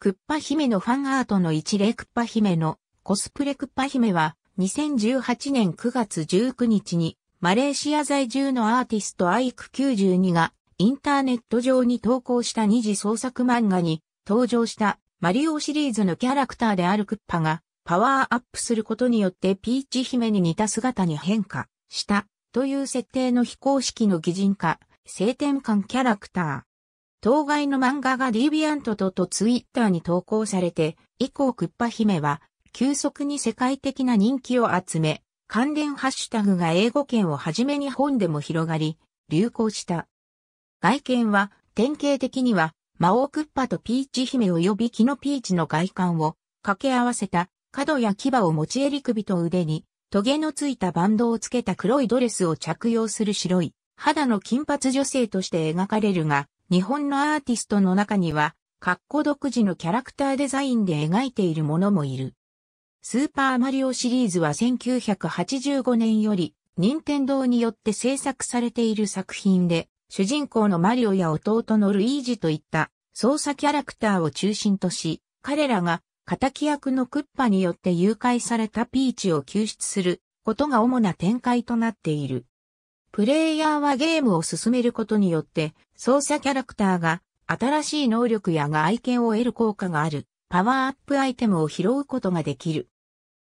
クッパ姫のファンアートの一例クッパ姫のコスプレクッパ姫は2018年9月19日にマレーシア在住のアーティストアイク92がインターネット上に投稿した二次創作漫画に登場したマリオシリーズのキャラクターであるクッパがパワーアップすることによってピーチ姫に似た姿に変化したという設定の非公式の擬人化、性転換キャラクター。当該の漫画がディービアントととツイッターに投稿されて、以降クッパ姫は急速に世界的な人気を集め、関連ハッシュタグが英語圏をはじめ日本でも広がり、流行した。外見は典型的には魔王クッパとピーチ姫及び木のピーチの外観を掛け合わせた角や牙を持ち襟首と腕にトゲのついたバンドをつけた黒いドレスを着用する白い肌の金髪女性として描かれるが、日本のアーティストの中には、格好独自のキャラクターデザインで描いているものもいる。スーパーマリオシリーズは1985年より、任天堂によって制作されている作品で、主人公のマリオや弟のルイージといった操作キャラクターを中心とし、彼らが仇役のクッパによって誘拐されたピーチを救出することが主な展開となっている。プレイヤーはゲームを進めることによって、操作キャラクターが新しい能力や外見を得る効果があるパワーアップアイテムを拾うことができる。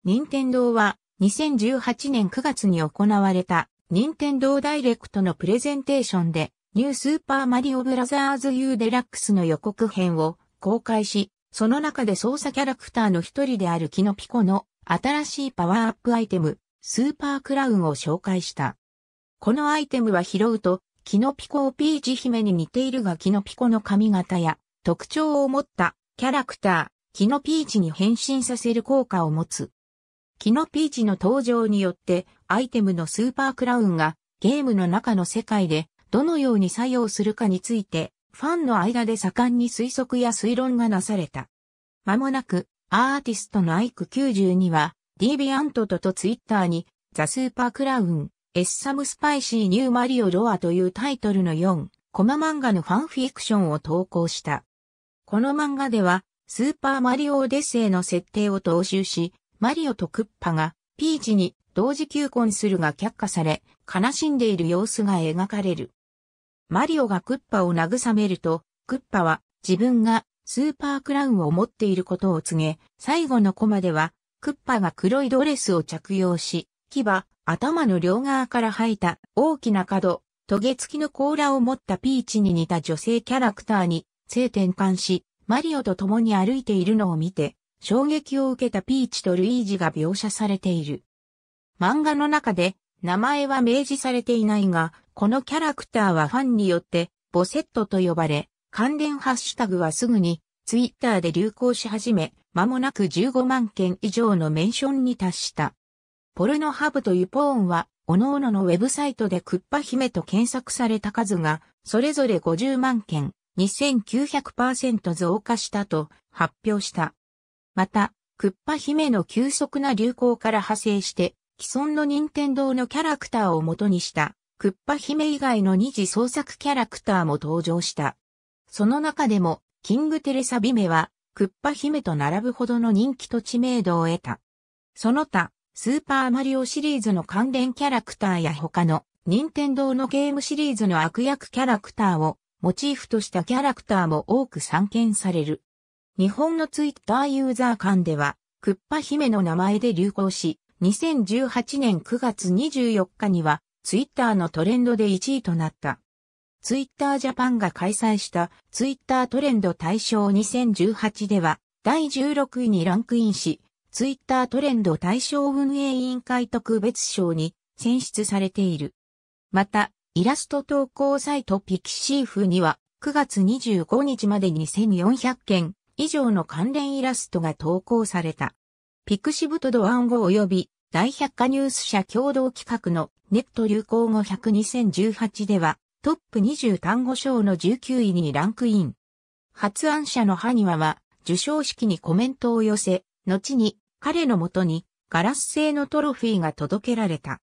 任天堂は2018年9月に行われた任天堂ダイレクトのプレゼンテーションでニュースーパーマリオブラザーズ U デラックスの予告編を公開し、その中で操作キャラクターの一人であるキノピコの新しいパワーアップアイテム、スーパークラウンを紹介した。このアイテムは拾うと、キノピコをピーチ姫に似ているがキノピコの髪型や特徴を持ったキャラクター、キノピーチに変身させる効果を持つ。キノピーチの登場によってアイテムのスーパークラウンがゲームの中の世界でどのように作用するかについてファンの間で盛んに推測や推論がなされた。まもなくアーティストのアイク92はディービアントととツイッターにザ・スーパークラウンエッサムスパイシーニューマリオロアというタイトルの4コマ漫画のファンフィクションを投稿した。この漫画では、スーパーマリオオデッセイの設定を踏襲し、マリオとクッパがピーチに同時求婚するが却下され、悲しんでいる様子が描かれる。マリオがクッパを慰めると、クッパは自分がスーパークラウンを持っていることを告げ、最後のコマでは、クッパが黒いドレスを着用し、牙、頭の両側から生えた大きな角、トゲ付きの甲羅を持ったピーチに似た女性キャラクターに性転換し、マリオと共に歩いているのを見て、衝撃を受けたピーチとルイージが描写されている。漫画の中で名前は明示されていないが、このキャラクターはファンによってボセットと呼ばれ、関連ハッシュタグはすぐにツイッターで流行し始め、間もなく15万件以上のメンションに達した。ポルノハブとユポーンは、各々のウェブサイトでクッパ姫と検索された数が、それぞれ50万件、2900%増加したと発表した。また、クッパ姫の急速な流行から派生して、既存の任天堂のキャラクターを元にした、クッパ姫以外の二次創作キャラクターも登場した。その中でも、キングテレサビメは、クッパ姫と並ぶほどの人気と知名度を得た。その他、スーパーマリオシリーズの関連キャラクターや他の任天堂のゲームシリーズの悪役キャラクターをモチーフとしたキャラクターも多く散見される。日本のツイッターユーザー間では、クッパ姫の名前で流行し、2018年9月24日には、ツイッターのトレンドで1位となった。ツイッタージャパンが開催したツイッタートレンド大賞2018では、第16位にランクインし、ツイッタートレンド対象運営委員会特別賞に選出されている。また、イラスト投稿サイトピキシーフには9月25日までに1400件以上の関連イラストが投稿された。ピクシブとドアンゴ及び大百科ニュース社共同企画のネット流行語100 2018ではトップ20単語賞の19位にランクイン。発案者のハニワは受賞式にコメントを寄せ、後に彼のもとにガラス製のトロフィーが届けられた。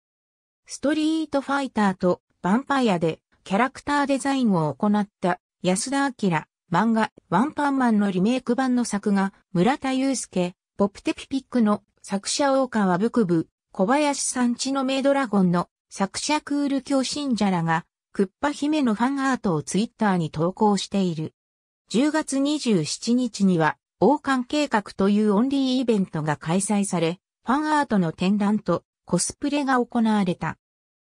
ストリートファイターとヴァンパイアでキャラクターデザインを行った安田明漫画ワンパンマンのリメイク版の作画村田祐介ポプテピピックの作者大川ブクブ小林さんちのメイドラゴンの作者クール教信者らがクッパ姫のファンアートをツイッターに投稿している。10月27日には王冠計画というオンリーイベントが開催され、ファンアートの展覧とコスプレが行われた。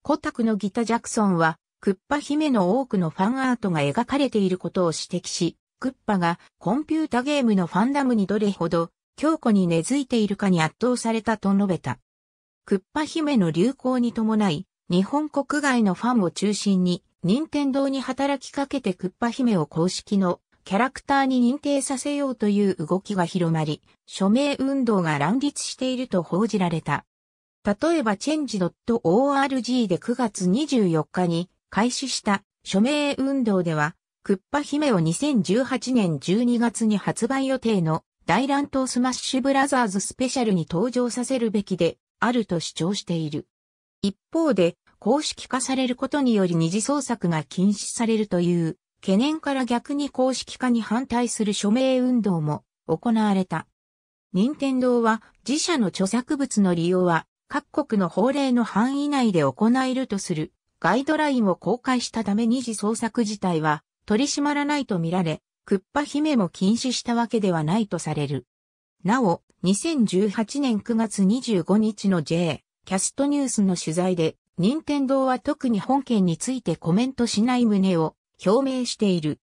コタクのギタ・ジャクソンは、クッパ姫の多くのファンアートが描かれていることを指摘し、クッパがコンピュータゲームのファンダムにどれほど強固に根付いているかに圧倒されたと述べた。クッパ姫の流行に伴い、日本国外のファンを中心に、任天堂に働きかけてクッパ姫を公式のキャラクターに認定させようという動きが広まり、署名運動が乱立していると報じられた。例えば change.org で9月24日に開始した署名運動では、クッパ姫を2018年12月に発売予定の大乱闘スマッシュブラザーズスペシャルに登場させるべきであると主張している。一方で、公式化されることにより二次創作が禁止されるという懸念から逆に公式化に反対する署名運動も行われた。任天堂は自社の著作物の利用は各国の法令の範囲内で行えるとするガイドラインを公開したため二次創作自体は取り締まらないとみられ、クッパ姫も禁止したわけではないとされる。なお、2018年9月25日の J キャストニュースの取材で、任天堂は特に本件についてコメントしない旨を表明している。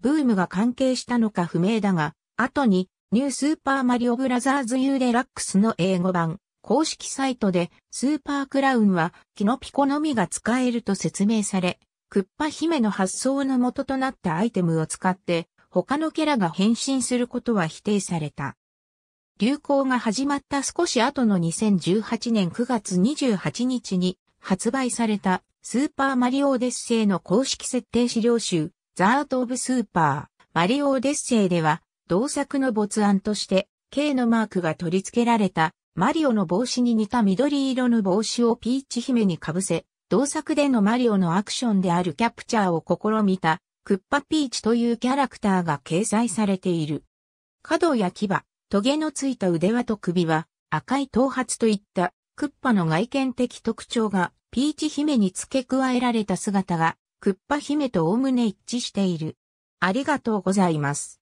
ブームが関係したのか不明だが、後に、ニュースーパーマリオブラザーズ U デラックスの英語版、公式サイトで、スーパークラウンは、キノピコのみが使えると説明され、クッパ姫の発想の元となったアイテムを使って、他のキャラが変身することは否定された。流行が始まった少し後の2018年9月28日に発売されたスーパーマリオオデッセイの公式設定資料集、ザ・ート・オブ・スーパー、マリオオデッセイでは、同作の没案として、K のマークが取り付けられた、マリオの帽子に似た緑色の帽子をピーチ姫にかぶせ、同作でのマリオのアクションであるキャプチャーを試みた、クッパピーチというキャラクターが掲載されている。角や牙、トゲのついた腕輪と首は、赤い頭髪といった、クッパの外見的特徴がピーチ姫に付け加えられた姿が、クッパ姫とおおむね一致している。ありがとうございます。